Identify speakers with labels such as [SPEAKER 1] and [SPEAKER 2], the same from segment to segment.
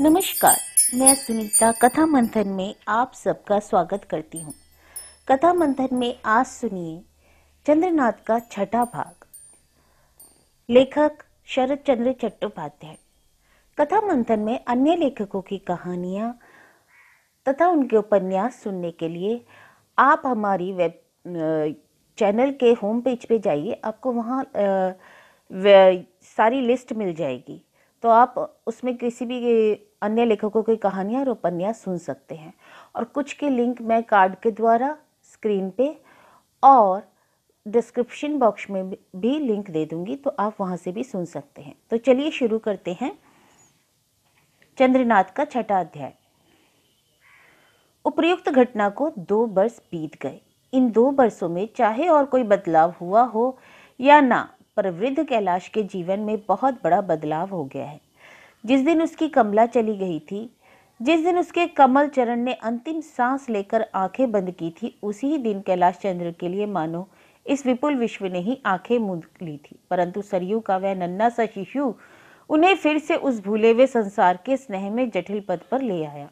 [SPEAKER 1] नमस्कार मैं सुनीता कथा मंथन में आप सबका स्वागत करती हूँ कथा मंथन में आज सुनिए चंद्रनाथ का छठा भाग लेखक शरद चंद्र चट्टोपाध्याय कथा मंथन में अन्य लेखकों की कहानियाँ तथा उनके उपन्यास सुनने के लिए आप हमारी वेब चैनल के होम पेज पे जाइए आपको वहाँ सारी लिस्ट मिल जाएगी तो आप उसमें किसी भी अन्य लेखकों की कहानियाँ और उपन्यास सुन सकते हैं और कुछ के लिंक मैं कार्ड के द्वारा स्क्रीन पे और डिस्क्रिप्शन बॉक्स में भी लिंक दे दूंगी तो आप वहाँ से भी सुन सकते हैं तो चलिए शुरू करते हैं चंद्रनाथ का छठा अध्याय उपयुक्त घटना को दो वर्ष बीत गए इन दो वर्षों में चाहे और कोई बदलाव हुआ हो या ना पर वृद्ध कैलाश के जीवन में बहुत बड़ा बदलाव हो गया है जिस दिन उसकी कमला चली गई थी जिस दिन उसके कमल चरण ने अंतिम सांस लेकर आंखें बंद की थी उसी दिन कैलाश चंद्र के लिए मानो इस विपुल विश्व ने ही आंखें मूंद ली थी परंतु सरयू का वह नन्ना सा शिशु उन्हें फिर से उस भूले हुए संसार के स्नेह में जटिल पद पर ले आया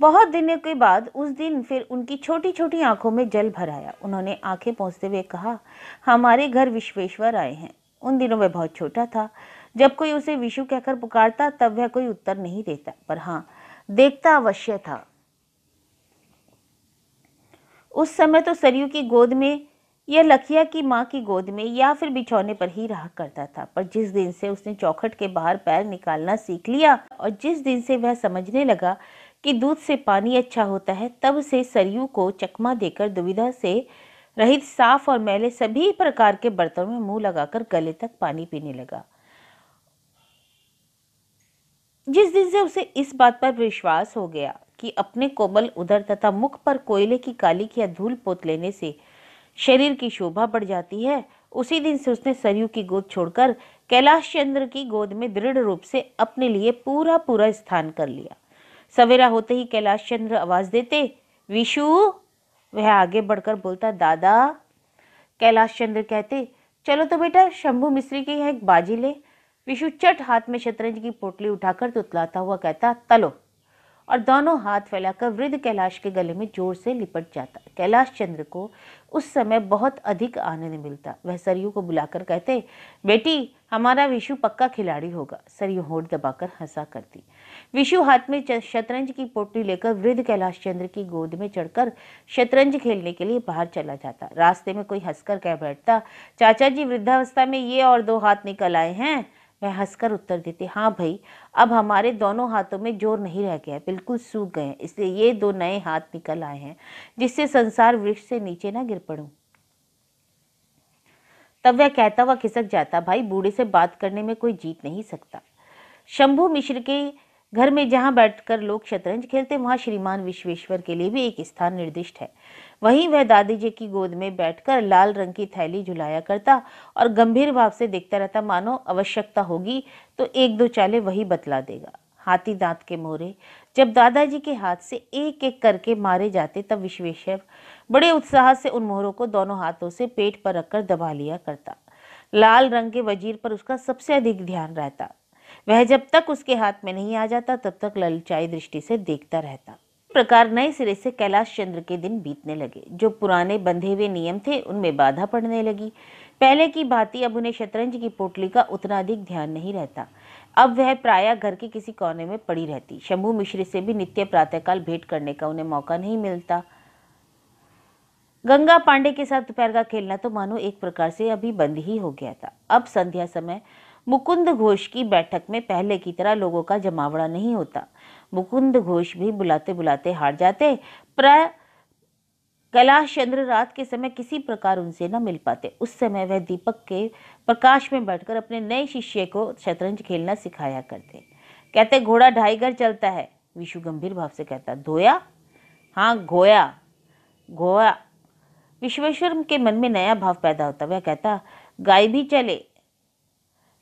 [SPEAKER 1] बहुत दिनों के बाद उस दिन फिर उनकी छोटी छोटी आंखों में जल भर आया उन्होंने आंखें पहुँचते हुए कहा हमारे घर विश्वेश्वर आए हैं उन दिनों वह बहुत छोटा था जब कोई उसे विशु कहकर पुकारता तब वह कोई उत्तर नहीं देता पर हाँ देखता अवश्य था उस समय तो सरयू की गोद में या लखिया की माँ की गोद में या फिर बिछौने पर ही रहा करता था पर जिस दिन से उसने चौखट के बाहर पैर निकालना सीख लिया और जिस दिन से वह समझने लगा कि दूध से पानी अच्छा होता है तब से सरयू को चकमा देकर दुविधा से रहित साफ और मैले सभी प्रकार के बर्तनों में मुंह लगाकर गले तक पानी पीने लगा जिस दिन से उसे इस बात पर विश्वास हो गया कि अपने कोमल उधर तथा मुख पर कोयले की काली या धूल पोत लेने से शरीर की शोभा बढ़ जाती है उसी दिन से उसने सरयू की गोद छोड़कर कैलाश चंद्र की गोद में दृढ़ रूप से अपने लिए पूरा पूरा स्थान कर लिया सवेरा होते ही कैलाश चंद्र आवाज़ देते विशु वह आगे बढ़कर बोलता दादा कैलाश चंद्र कहते चलो तो बेटा शंभू मिस्त्री के यहाँ एक बाजी ले विशु चट हाथ में शतरंज की पोटली उठाकर तुतलाता हुआ कहता तलो और दोनों हाथ फैलाकर वृद्ध कैलाश के गले में जोर से लिपट जाता कैलाश चंद्र को उस समय बहुत अधिक आनंद मिलता वह सरयू को बुलाकर कहते बेटी हमारा विशु पक्का खिलाड़ी होगा सर यह दबाकर हंसा करती विशु हाथ में शतरंज की पोटली लेकर वृद्ध कैलाश चंद्र की गोद में चढ़कर शतरंज खेलने के लिए बाहर चला जाता रास्ते में कोई हंसकर कह बैठता चाचा जी वृद्धावस्था में ये और दो हाथ निकल आए हैं वह हंसकर उत्तर देती हाँ भाई अब हमारे दोनों हाथों में जोर नहीं रह गया बिल्कुल सूख गए इसलिए ये दो नए हाथ निकल आए हैं जिससे संसार वृक्ष से नीचे ना गिर पड़ूँ तब वह कहता हुआ खिसक जाता भाई बूढ़े से बात करने में कोई जीत नहीं सकता शंभू मिश्र के घर में जहाँ बैठकर लोग शतरंज खेलते वहाँ श्रीमान विश्वेश्वर के लिए भी एक स्थान निर्दिष्ट है वहीं वह दादी जी की गोद में बैठकर लाल रंग की थैली झुलाया करता और गंभीर भाव से देखता रहता मानो आवश्यकता होगी तो एक दो चाले वही बतला देगा हाथी दांत के मोरे जब दादाजी के हाथ से एक एक करके मारे जाते तब विश्वेश्वर बड़े उत्साह से उन मोहरों को दोनों हाथों से पेट पर रखकर दबा लिया करता लाल रंग के वजीर पर उसका सबसे अधिक ध्यान रहता वह जब तक उसके हाथ में नहीं आ जाता तब तक ललचाई दृष्टि से देखता रहता प्रकार नए सिरे से कैलाश चंद्र के दिन बीतने लगे जो पुराने बंधे हुए नियम थे उनमें बाधा पड़ने लगी पहले की भांति अब उन्हें शतरंज की पोटली का उतना अधिक ध्यान नहीं रहता अब वह प्रायः घर के किसी कोने में पड़ी रहती शंभु मिश्र से भी नित्य प्रातःकाल भेंट करने का उन्हें मौका नहीं मिलता गंगा पांडे के साथ दोपहर का खेलना तो मानो एक प्रकार से अभी बंद ही हो गया था अब संध्या समय मुकुंद घोष की बैठक में पहले की तरह लोगों का जमावड़ा नहीं होता मुकुंद घोष भी बुलाते बुलाते हार जाते प्राय कैलाश चंद्र रात के समय किसी प्रकार उनसे न मिल पाते उस समय वह दीपक के प्रकाश में बैठकर अपने नए शिष्य को शतरंज खेलना सिखाया करते कहते घोड़ा ढाई घर चलता है विशु गंभीर भाव से कहता धोया हाँ घोया घोया विश्वेश्वर के मन में नया भाव पैदा होता वह कहता गाय भी चले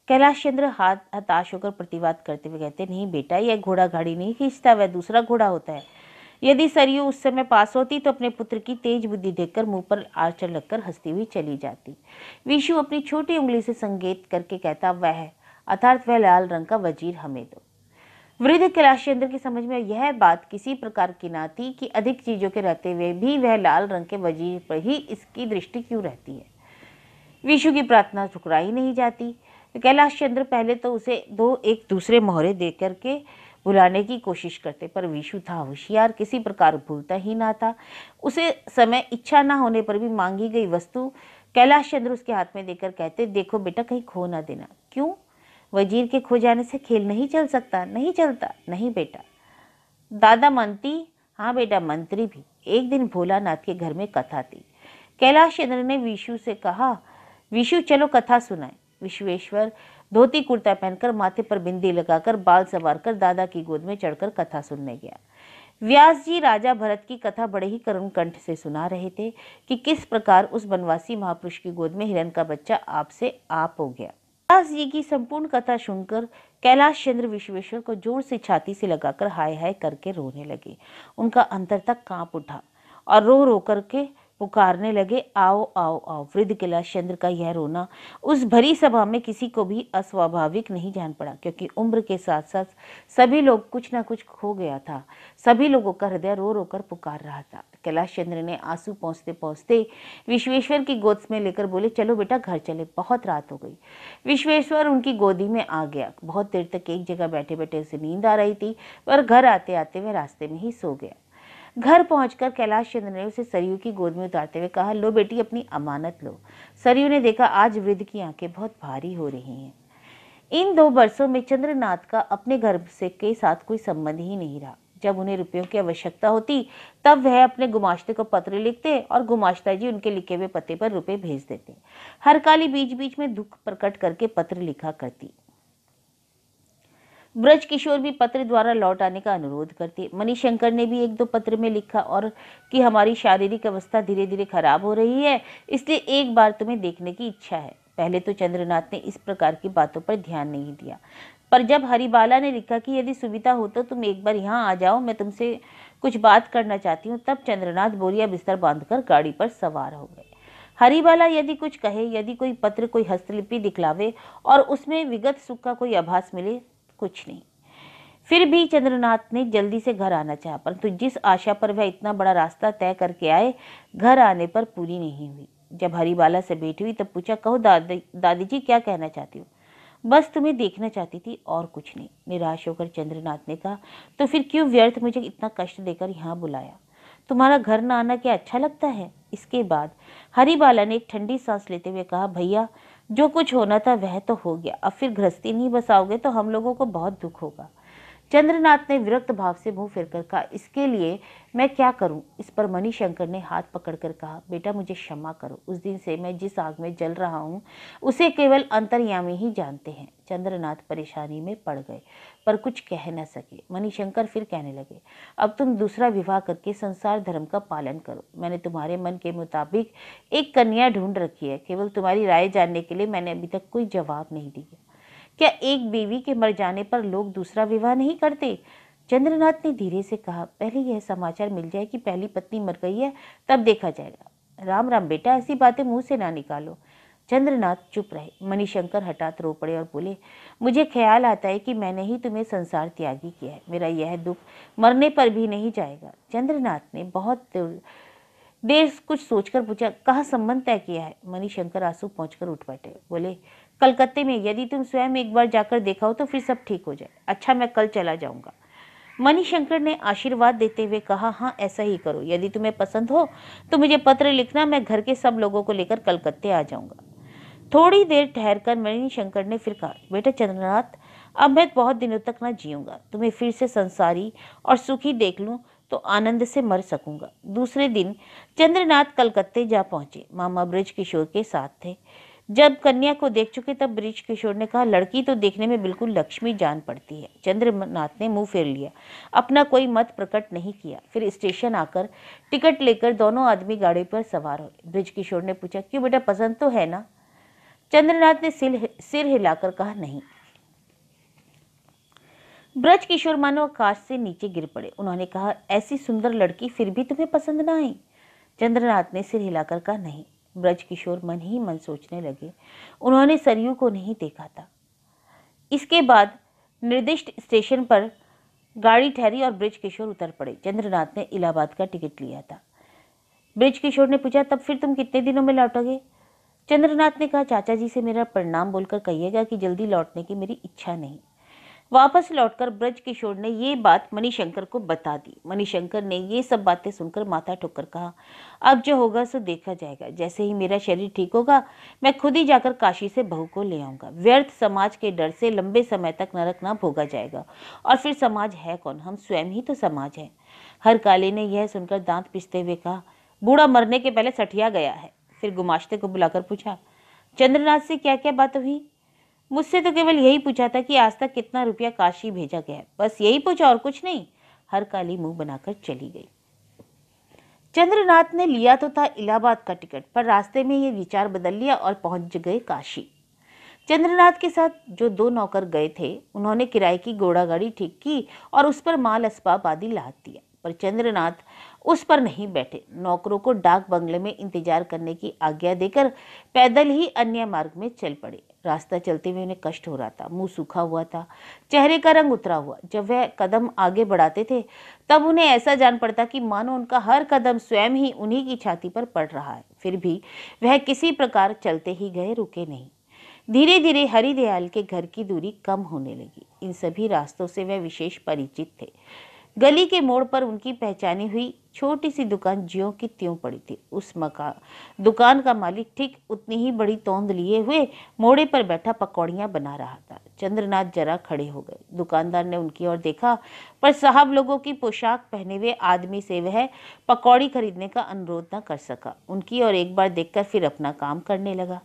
[SPEAKER 1] कैलाश चंद्र हाथ हताश होकर प्रतिवाद करते हुए कहते नहीं बेटा यह घोड़ा गाड़ी नहीं खींचता वह दूसरा घोड़ा होता है यदि सरयू उस समय पास होती तो अपने पुत्र की तेज बुद्धि देखकर मुंह पर आचर लगकर हंसती हुई चली जाती विशु अपनी छोटी उंगली से संकेत करके कहता वह अर्थात वह लाल रंग का वजीर हमें दो वृद्ध कैलाशचंद्र की समझ में यह बात किसी प्रकार की ना थी कि अधिक चीज़ों के रहते हुए भी वह लाल रंग के वजीर पर ही इसकी दृष्टि क्यों रहती है विशु की प्रार्थना ठुकराई नहीं जाती कैलाश चंद्र पहले तो उसे दो एक दूसरे मोहरे दे करके भुलाने की कोशिश करते पर विशु था होशियार किसी प्रकार भूलता ही ना था उसे समय इच्छा ना होने पर भी मांगी गई वस्तु कैलाश चंद्र उसके हाथ में देकर कहते देखो बेटा कहीं खो ना देना क्यों वजीर के खो जाने से खेल नहीं चल सकता नहीं चलता नहीं बेटा दादा मंत्री हाँ बेटा मंत्री भी एक दिन भोलानाथ के घर में कथा थी कैलाश चंद्र ने विशु से कहा विशु चलो कथा सुनाए विश्वेश्वर धोती कुर्ता पहनकर माथे पर बिंदी लगाकर बाल सवार कर दादा की गोद में चढ़कर कथा सुनने गया व्यास जी राजा भरत की कथा बड़े ही करुण कंठ से सुना रहे थे कि किस प्रकार उस वनवासी महापुरुष की गोद में हिरण का बच्चा आपसे आप हो गया व्यास जी की संपूर्ण कथा सुनकर कैलाश चंद्र विश्वेश्वर को जोर से छाती से लगाकर हाय हाय करके रोने लगे उनका अंतर तक कांप उठा और रो रो करके पुकारने लगे आओ आओ आओ वृद्ध कैलाश चंद्र का यह रोना उस भरी सभा में किसी को भी अस्वाभाविक नहीं जान पड़ा क्योंकि उम्र के साथ साथ सभी लोग कुछ ना कुछ खो गया था सभी लोगों का हृदय रो रो कर पुकार रहा था कैलाश चंद्र ने आंसू पहुँचते पहुँचते विश्वेश्वर की गोद में लेकर बोले चलो बेटा घर चले बहुत रात हो गई विश्वेश्वर उनकी गोदी में आ गया बहुत देर तक एक जगह बैठे बैठे उसे नींद आ रही थी पर घर आते आते वह रास्ते में ही सो गया घर पहुंचकर कैलाश चंद्र ने उसे सरयू की गोद में उतारते हुए कहा लो बेटी अपनी अमानत लो सरयू ने देखा आज वृद्ध की आंखें बहुत भारी हो रही हैं इन दो वर्षों में चंद्रनाथ का अपने घर से के साथ कोई संबंध ही नहीं रहा जब उन्हें रुपयों की आवश्यकता होती तब वह अपने गुमाश्ते को पत्र लिखते और गुमाश्ता जी उनके लिखे हुए पते पर रुपए भेज देते हर काली बीच बीच में दुख प्रकट करके पत्र लिखा करती ब्रज किशोर भी पत्र द्वारा लौट आने का अनुरोध करते मणिशंकर ने भी एक दो पत्र में लिखा और कि हमारी शारीरिक अवस्था धीरे धीरे खराब हो रही है इसलिए एक बार तुम्हें देखने की इच्छा है पहले तो चंद्रनाथ ने इस प्रकार की बातों पर ध्यान नहीं दिया पर जब हरिबाला ने लिखा कि यदि सुविधा हो तो तुम एक बार यहाँ आ जाओ मैं तुमसे कुछ बात करना चाहती हूँ तब चंद्रनाथ बोरिया बिस्तर बांधकर गाड़ी पर सवार हो गए हरिबाला यदि कुछ कहे यदि कोई पत्र कोई हस्तलिपि दिखलावे और उसमें विगत सुख का कोई आभास मिले कुछ नहीं फिर भी चंद्रनाथ ने जल्दी से घर आना चाहा परंतु जिस आशा पर वह इतना बड़ा रास्ता तय करके आए घर आने पर पूरी नहीं हुई जब हरिबाला से भेंट हुई तब पूछा कहो दादी दादी जी क्या कहना चाहती हो बस तुम्हें देखना चाहती थी और कुछ नहीं निराश होकर चंद्रनाथ ने कहा तो फिर क्यों व्यर्थ मुझे इतना कष्ट देकर यहाँ बुलाया तुम्हारा घर न आना क्या अच्छा लगता है इसके बाद हरिबाला ने एक ठंडी सांस लेते हुए कहा भैया जो कुछ होना था वह तो हो गया अब फिर गृहस्थी नहीं बसाओगे तो हम लोगों को बहुत दुख होगा चंद्रनाथ ने विरक्त भाव से मुंह फिरकर कहा इसके लिए मैं क्या करूं इस पर मणिशंकर ने हाथ पकड़कर कहा बेटा मुझे क्षमा करो उस दिन से मैं जिस आग में जल रहा हूं उसे केवल अंतर्यामी ही जानते हैं चंद्रनाथ परेशानी में पड़ गए पर कुछ कह न सके मणिशंकर फिर कहने लगे अब तुम दूसरा विवाह करके संसार धर्म का पालन करो मैंने तुम्हारे मन के मुताबिक एक कन्या ढूंढ रखी है केवल तुम्हारी राय जानने के लिए मैंने अभी तक कोई जवाब नहीं दिया क्या एक बीवी के मर जाने पर लोग दूसरा विवाह नहीं करते चंद्रनाथ ने धीरे से कहा पहले यह समाचार मिल जाए कि पहली पत्नी मर गई है तब देखा जाएगा राम राम बेटा ऐसी बातें मुंह से ना निकालो चंद्रनाथ चुप रहे मणिशंकर हठात रो पड़े और बोले मुझे ख्याल आता है कि मैंने ही तुम्हें संसार त्यागी किया है मेरा यह दुख मरने पर भी नहीं जाएगा चंद्रनाथ ने बहुत देर कुछ सोचकर पूछा कहाँ संबंध तय किया है मणिशंकर आंसू पहुँच उठ बैठे बोले कलकत्ते में यदि तुम स्वयं एक बार जाकर देखा हो तो फिर सब ठीक हो जाए अच्छा मैं कल चला मनी मणिशंकर ने आशीर्वाद देते हुए कहा हाँ ऐसा ही करो यदि तुम्हें पसंद हो तो मुझे पत्र लिखना मैं घर के सब लोगों को लेकर कलकत्ते आ जाऊंगा थोड़ी देर ठहर कर मणिशंकर ने फिर कहा बेटा चंद्रनाथ अब मैं बहुत दिनों तक ना जीऊँगा तुम्हें फिर से संसारी और सुखी देख लूँ तो आनंद से मर सकूंगा दूसरे दिन चंद्रनाथ कलकत्ते जा पहुंचे मामा ब्रज किशोर के साथ थे जब कन्या को देख चुके तब ब्रिज किशोर ने कहा लड़की तो देखने में बिल्कुल लक्ष्मी जान पड़ती है चंद्रनाथ ने मुंह फेर लिया अपना कोई मत प्रकट नहीं किया फिर स्टेशन आकर टिकट लेकर दोनों आदमी गाड़ी पर सवार हुए ब्रिज किशोर ने पूछा क्यों बेटा पसंद तो है ना चंद्रनाथ ने सिर सिर हिलाकर कहा नहीं ब्रज किशोर मानो आकाश से नीचे गिर पड़े उन्होंने कहा ऐसी सुंदर लड़की फिर भी तुम्हें पसंद ना आई चंद्रनाथ ने सिर हिलाकर कहा नहीं ब्रजकिशोर मन ही मन सोचने लगे उन्होंने सरयू को नहीं देखा था इसके बाद निर्दिष्ट स्टेशन पर गाड़ी ठहरी और ब्रजकिशोर उतर पड़े चंद्रनाथ ने इलाहाबाद का टिकट लिया था ब्रजकिशोर ने पूछा तब फिर तुम कितने दिनों में लौटोगे चंद्रनाथ ने कहा चाचा जी से मेरा परिणाम बोलकर कहिएगा कि जल्दी लौटने की मेरी इच्छा नहीं वापस लौटकर ब्रज किशोर ने ये बात मणिशंकर को बता दी मणिशंकर ने ये सब बातें सुनकर माथा ठोकर कहा अब जो होगा सो देखा जाएगा जैसे ही मेरा शरीर ठीक होगा मैं खुद ही जाकर काशी से बहू को ले आऊँगा व्यर्थ समाज के डर से लंबे समय तक नरक ना भोगा जाएगा और फिर समाज है कौन हम स्वयं ही तो समाज हैं हर काले ने यह सुनकर दांत पिसते हुए कहा बूढ़ा मरने के पहले सठिया गया है फिर गुमाश्ते को बुलाकर पूछा चंद्रनाथ से क्या क्या बात हुई मुझसे तो केवल यही पूछा था कि आज तक कितना रुपया काशी भेजा गया बस यही पूछा और कुछ नहीं हर काली मुंह बनाकर चली गई चंद्रनाथ ने लिया तो था इलाहाबाद का टिकट पर रास्ते में ये विचार बदल लिया और पहुंच गए काशी चंद्रनाथ के साथ जो दो नौकर गए थे उन्होंने किराए की घोड़ा गाड़ी ठीक की और उस पर माल असबाब आदि लाद दिया पर चंद्रनाथ उस पर नहीं बैठे नौकरों को डाक बंगले में इंतजार करने की आज्ञा देकर पैदल ही अन्य मार्ग में चल पड़े रास्ता चलते हुए उन्हें कष्ट हो रहा था मुंह सूखा हुआ था चेहरे का रंग उतरा हुआ जब वह कदम आगे बढ़ाते थे तब उन्हें ऐसा जान पड़ता कि मानो उनका हर कदम स्वयं ही उन्हीं की छाती पर पड़ रहा है फिर भी वह किसी प्रकार चलते ही गए रुके नहीं धीरे धीरे हरिदयाल के घर की दूरी कम होने लगी इन सभी रास्तों से वह विशेष परिचित थे गली के मोड़ पर उनकी पहचानी हुई छोटी सी दुकान जियो की त्यों पड़ी थी उस मकान दुकान का मालिक ठीक उतनी ही बड़ी तोंद लिए हुए मोड़े पर बैठा पकौड़ियाँ बना रहा था चंद्रनाथ जरा खड़े हो गए दुकानदार ने उनकी ओर देखा पर साहब लोगों की पोशाक पहने हुए आदमी से वह पकौड़ी खरीदने का अनुरोध न कर सका उनकी ओर एक बार देखकर फिर अपना काम करने लगा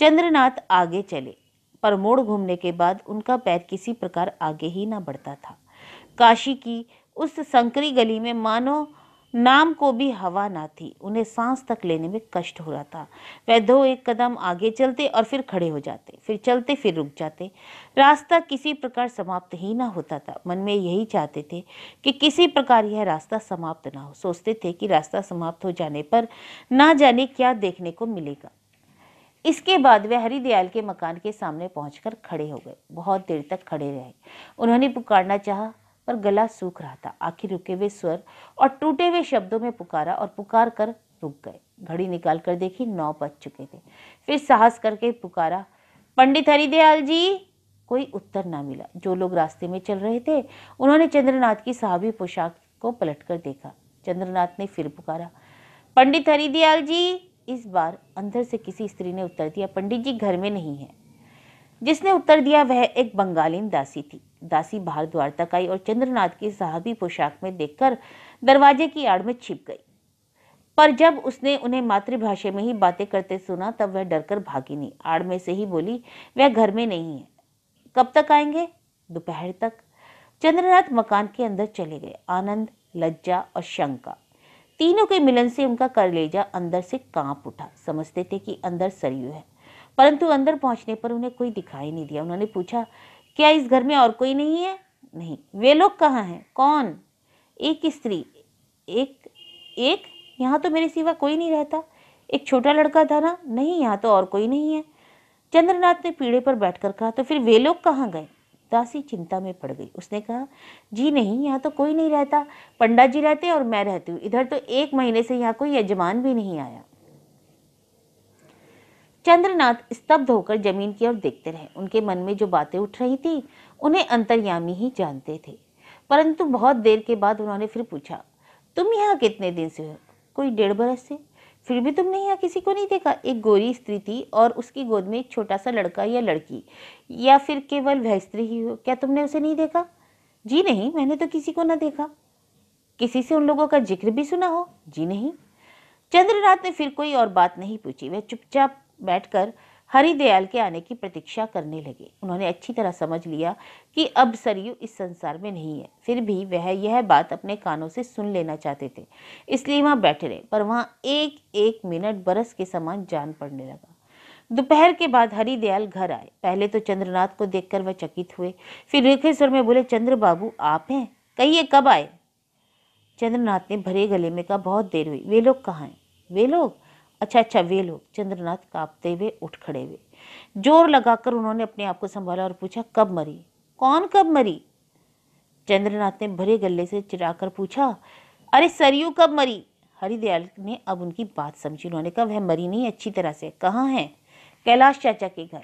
[SPEAKER 1] चंद्रनाथ आगे चले पर मोड़ घूमने के बाद उनका पैर किसी प्रकार आगे ही ना बढ़ता था काशी की उस संकरी गली में मानो नाम को भी हवा ना थी उन्हें सांस तक लेने में कष्ट हो रहा था वह दो एक कदम आगे चलते और फिर खड़े हो जाते फिर चलते फिर रुक जाते रास्ता किसी प्रकार समाप्त ही ना होता था मन में यही चाहते थे कि किसी प्रकार यह रास्ता समाप्त ना हो सोचते थे कि रास्ता समाप्त हो जाने पर ना जाने क्या देखने को मिलेगा इसके बाद वह हरिदयाल के मकान के सामने पहुंचकर खड़े हो गए बहुत देर तक खड़े रहे उन्होंने पुकारना चाहा पर गला सूख रहा था आखिर रुके हुए स्वर और टूटे हुए शब्दों में पुकारा और पुकार कर रुक गए घड़ी निकाल कर देखी नौ बज चुके थे फिर साहस करके पुकारा पंडित हरिदयाल जी कोई उत्तर ना मिला जो लोग रास्ते में चल रहे थे उन्होंने चंद्रनाथ की साहबी पोशाक को पलट कर देखा चंद्रनाथ ने फिर पुकारा पंडित हरिदयाल जी इस बार अंदर से किसी स्त्री ने उत्तर दिया पंडित जी घर में नहीं है जिसने उत्तर दिया वह एक बंगालीन दासी थी दासी बाहर द्वार तक आई और चंद्रनाथ की साहबी पोशाक में देखकर दरवाजे की आड़ में छिप गई पर जब उसने उन्हें मातृभाषा में ही बातें करते सुना तब वह डरकर भागी नहीं आड़ में से ही बोली वह घर में नहीं है कब तक आएंगे दोपहर तक चंद्रनाथ मकान के अंदर चले गए आनंद लज्जा और शंका तीनों के मिलन से उनका कलेजा अंदर से कांप उठा समझते थे कि अंदर सरयू है परंतु अंदर पहुंचने पर उन्हें कोई दिखाई नहीं दिया उन्होंने पूछा क्या इस घर में और कोई नहीं है नहीं वे लोग कहाँ हैं कौन एक स्त्री एक एक यहाँ तो मेरे सिवा कोई नहीं रहता एक छोटा लड़का था ना नहीं यहाँ तो और कोई नहीं है चंद्रनाथ ने पीड़े पर बैठकर कहा तो फिर वे लोग कहाँ गए दासी चिंता में पड़ गई उसने कहा जी नहीं यहाँ तो कोई नहीं रहता पंडा जी रहते और मैं रहती हूँ इधर तो एक महीने से यहाँ कोई यजमान भी नहीं आया चंद्रनाथ स्तब्ध होकर जमीन की ओर देखते रहे उनके मन में जो बातें उठ रही थी उन्हें अंतर्यामी ही जानते थे परंतु बहुत देर के बाद उन्होंने फिर पूछा तुम यहाँ कितने दिन से हो कोई डेढ़ बरस से फिर भी तुमने यहाँ किसी को नहीं देखा एक गोरी स्त्री थी और उसकी गोद में एक छोटा सा लड़का या लड़की या फिर केवल वह स्त्री ही हो क्या तुमने उसे नहीं देखा जी नहीं मैंने तो किसी को ना देखा किसी से उन लोगों का जिक्र भी सुना हो जी नहीं चंद्रनाथ ने फिर कोई और बात नहीं पूछी वह चुपचाप बैठकर हरिदयाल के आने की प्रतीक्षा करने लगे उन्होंने अच्छी तरह समझ लिया कि अब सरयू इस संसार में नहीं है फिर भी वह यह बात अपने कानों से सुन लेना चाहते थे इसलिए वहाँ बैठे रहे पर वहाँ एक एक मिनट बरस के समान जान पड़ने लगा दोपहर के बाद हरिदयाल घर आए पहले तो चंद्रनाथ को देखकर वह चकित हुए फिर रेखे स्वर में बोले चंद्र बाबू आप हैं कहिए कब आए चंद्रनाथ ने भरे गले में कहा बहुत देर हुई वे लोग कहाँ हैं वे लोग अच्छा अच्छा वे लोग चंद्रनाथ कांपते हुए उठ खड़े हुए जोर लगाकर उन्होंने अपने आप को संभाला और पूछा कब मरी कौन कब मरी चंद्रनाथ ने भरे गले से कर पूछा अरे सरयू कब मरी हरिदयाल ने अब उनकी बात समझी उन्होंने कहा वह मरी नहीं अच्छी तरह से कहाँ है कैलाश चाचा के घर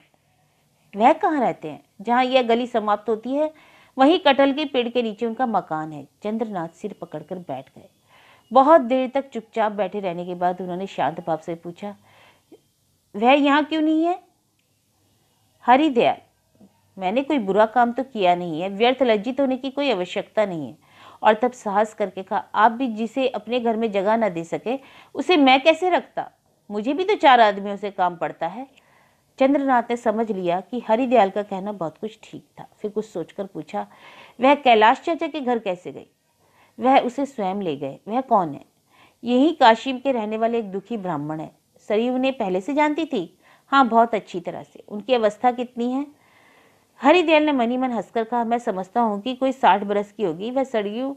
[SPEAKER 1] वह कहाँ रहते हैं जहाँ यह गली समाप्त होती है वहीं कटहल के पेड़ के नीचे उनका मकान है चंद्रनाथ सिर पकड़कर बैठ गए बहुत देर तक चुपचाप बैठे रहने के बाद उन्होंने शांत भाव से पूछा वह यहाँ क्यों नहीं है हरिदयाल मैंने कोई बुरा काम तो किया नहीं है व्यर्थ लज्जित होने की कोई आवश्यकता नहीं है और तब साहस करके कहा आप भी जिसे अपने घर में जगह ना दे सके उसे मैं कैसे रखता मुझे भी तो चार आदमियों से काम पड़ता है चंद्रनाथ ने समझ लिया कि हरिदयाल का कहना बहुत कुछ ठीक था फिर कुछ सोचकर पूछा वह कैलाश चाचा के घर कैसे गई वह उसे स्वयं ले गए वह कौन है यही काशी के रहने वाले एक दुखी ब्राह्मण है सरयू उन्हें पहले से जानती थी हाँ बहुत अच्छी तरह से उनकी अवस्था कितनी है हरिदयाल ने मनी मन हंसकर कहा मैं समझता हूँ कि कोई साठ बरस की होगी वह सरयू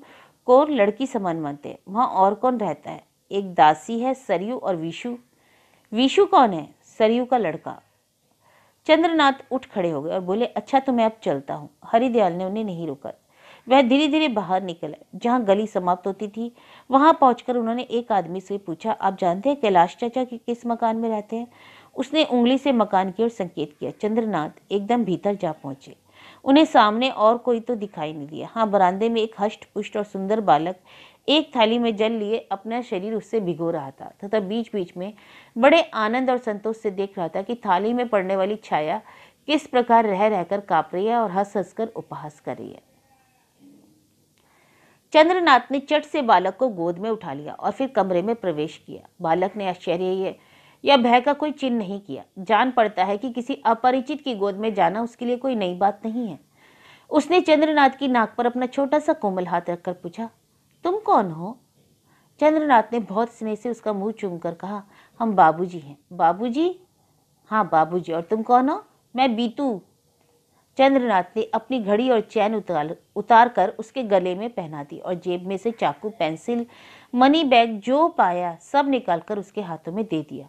[SPEAKER 1] को लड़की समान मानते हैं वहाँ और कौन रहता है एक दासी है सरयू और विशु विशु कौन है सरयू का लड़का चंद्रनाथ उठ खड़े हो गए और बोले अच्छा तो मैं अब चलता हूँ हरिदयाल ने उन्हें नहीं रोका वह धीरे धीरे बाहर निकल जहाँ गली समाप्त होती थी वहाँ पहुँच उन्होंने एक आदमी से पूछा आप जानते हैं कैलाश चाचा कि किस मकान में रहते हैं उसने उंगली से मकान की ओर संकेत किया चंद्रनाथ एकदम भीतर जा पहुँचे उन्हें सामने और कोई तो दिखाई नहीं दिया हाँ बरामदे में एक हष्ट पुष्ट और सुंदर बालक एक थाली में जल लिए अपना शरीर उससे भिगो रहा था तथा बीच बीच में बड़े आनंद और संतोष से देख रहा था कि थाली में पड़ने वाली छाया किस प्रकार रह रहकर काप रही है और हंस हंस कर उपहास कर रही है चंद्रनाथ ने चट से बालक को गोद में उठा लिया और फिर कमरे में प्रवेश किया बालक ने आश्चर्य या भय का कोई चिन्ह नहीं किया जान पड़ता है कि किसी अपरिचित की गोद में जाना उसके लिए कोई नई बात नहीं है उसने चंद्रनाथ की नाक पर अपना छोटा सा कोमल हाथ रखकर पूछा तुम कौन हो चंद्रनाथ ने बहुत स्नेह से उसका मुंह चूमकर कहा हम बाबूजी हैं बाबूजी हाँ बाबूजी और तुम कौन हो मैं बीतू चंद्रनाथ ने अपनी घड़ी और चैन उतार उतार कर उसके गले में पहना दी और जेब में से चाकू पेंसिल मनी बैग जो पाया सब निकाल कर उसके हाथों में दे दिया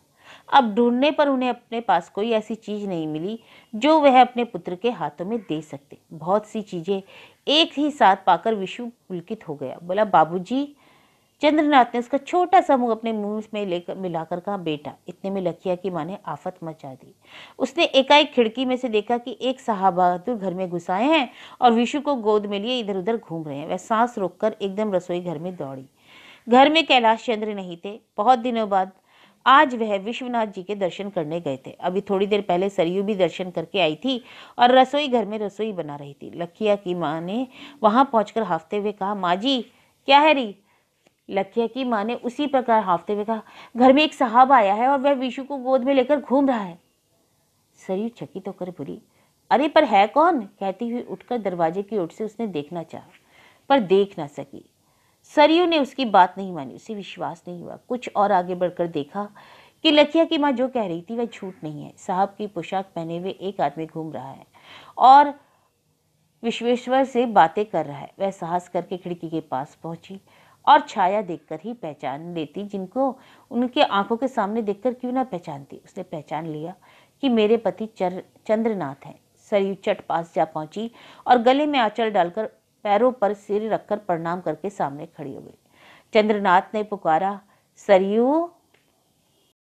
[SPEAKER 1] अब ढूंढने पर उन्हें अपने पास कोई ऐसी चीज नहीं मिली जो वह अपने पुत्र के हाथों में दे सकते बहुत सी चीजें एक ही साथ पाकर विश्व पुलकित हो गया बोला बाबूजी चंद्रनाथ ने उसका छोटा सा मुंह अपने मुंह में लेकर मिलाकर कहा बेटा इतने में लखिया की माँ ने आफत मचा दी उसने एकाएक खिड़की में से देखा कि एक साहबातुर घर में घुस आए हैं और विशु को गोद में लिए इधर उधर घूम रहे हैं वह सांस रोककर एकदम रसोई घर में दौड़ी घर में कैलाश चंद्र नहीं थे बहुत दिनों बाद आज वह विश्वनाथ जी के दर्शन करने गए थे अभी थोड़ी देर पहले सरयू भी दर्शन करके आई थी और रसोई घर में रसोई बना रही थी लखिया की माँ ने वहाँ पहुँच हाफते हुए कहा माँ जी क्या है री लखिया की माँ ने उसी प्रकार हाफते हुए कहा घर में एक साहब आया है और वह विशु को गोद में लेकर घूम रहा है सरयू चकित तो होकर बुरी अरे पर है कौन कहती हुई उठकर दरवाजे की ओर से उसने देखना चाहा पर देख ना सकी सरयू ने उसकी बात नहीं मानी उसे विश्वास नहीं हुआ कुछ और आगे बढ़कर देखा कि लखिया की माँ जो कह रही थी वह झूठ नहीं है साहब की पोशाक पहने हुए एक आदमी घूम रहा है और विश्वेश्वर से बातें कर रहा है वह साहस करके खिड़की के पास पहुंची और छाया देखकर ही पहचान लेती जिनको उनके आंखों के सामने देखकर क्यों ना पहचानती उसने पहचान लिया कि मेरे पति चर चंद्रनाथ हैं सरयू चट पास जा पहुंची और गले में आंचल डालकर पैरों पर सिर रखकर प्रणाम करके सामने खड़ी हो गई चंद्रनाथ ने पुकारा सरयू